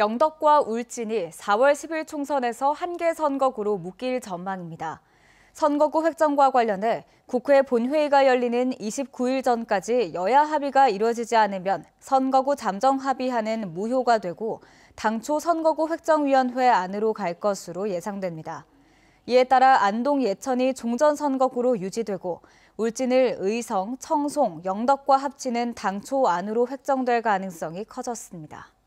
영덕과 울진이 4월 10일 총선에서 한 개 선거구로 묶일 전망입니다. 선거구 획정과 관련해 국회 본회의가 열리는 29일 전까지 여야 합의가 이루어지지 않으면 선거구 잠정 합의하는 무효가 되고 당초 선거구 획정위원회 안으로 갈 것으로 예상됩니다. 이에 따라 안동 예천이 종전선거구로 유지되고 울진을 의성, 청송, 영덕과 합치는 당초 안으로 획정될 가능성이 커졌습니다.